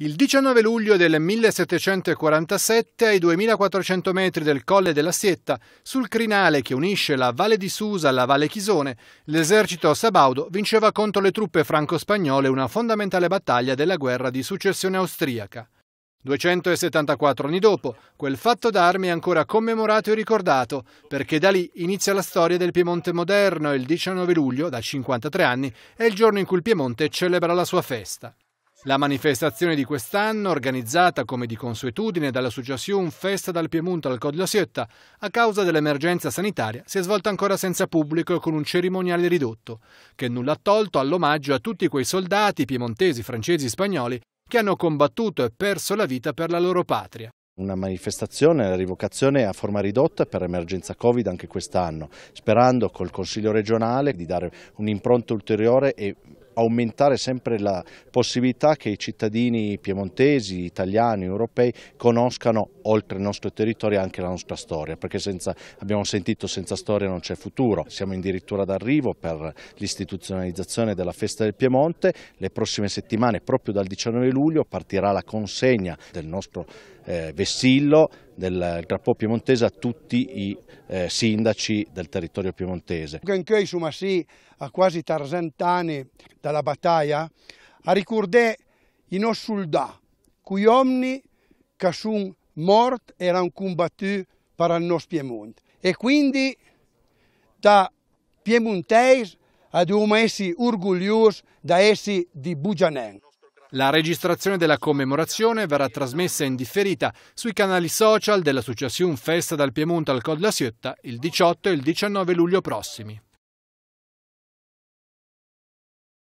Il 19 luglio del 1747, ai 2400 metri del Colle della Sietta, sul crinale che unisce la Valle di Susa alla Valle Chisone, l'esercito sabaudo vinceva contro le truppe franco-spagnole una fondamentale battaglia della guerra di successione austriaca. 274 anni dopo, quel fatto d'armi è ancora commemorato e ricordato, perché da lì inizia la storia del Piemonte moderno e il 19 luglio, da 53 anni, è il giorno in cui il Piemonte celebra la sua festa. La manifestazione di quest'anno, organizzata come di consuetudine dall'Associazione Festa dal Piemonte al Cod Sietta, a causa dell'emergenza sanitaria, si è svolta ancora senza pubblico e con un cerimoniale ridotto, che nulla ha tolto all'omaggio a tutti quei soldati piemontesi, francesi e spagnoli che hanno combattuto e perso la vita per la loro patria una manifestazione, la rivocazione a forma ridotta per emergenza Covid anche quest'anno, sperando col Consiglio regionale di dare un'impronta ulteriore e aumentare sempre la possibilità che i cittadini piemontesi, italiani, europei conoscano oltre il nostro territorio anche la nostra storia, perché senza, abbiamo sentito senza storia non c'è futuro. Siamo addirittura d'arrivo per l'istituzionalizzazione della Festa del Piemonte, le prossime settimane proprio dal 19 luglio partirà la consegna del nostro eh, vessillo del Grappò Piemontese a tutti i eh, sindaci del territorio piemontese. Anche insomma sì, a quasi 30 anni dalla battaglia, a ricordare i nostri soldati, quegli uomini che sono morti e erano combattuti per il nostro Piemonte. E quindi da piemontesi dobbiamo essere orgogliosi di essere di Bugianen. La registrazione della commemorazione verrà trasmessa in differita sui canali social della dell'Associazione Festa dal Piemonte al Col della il 18 e il 19 luglio prossimi.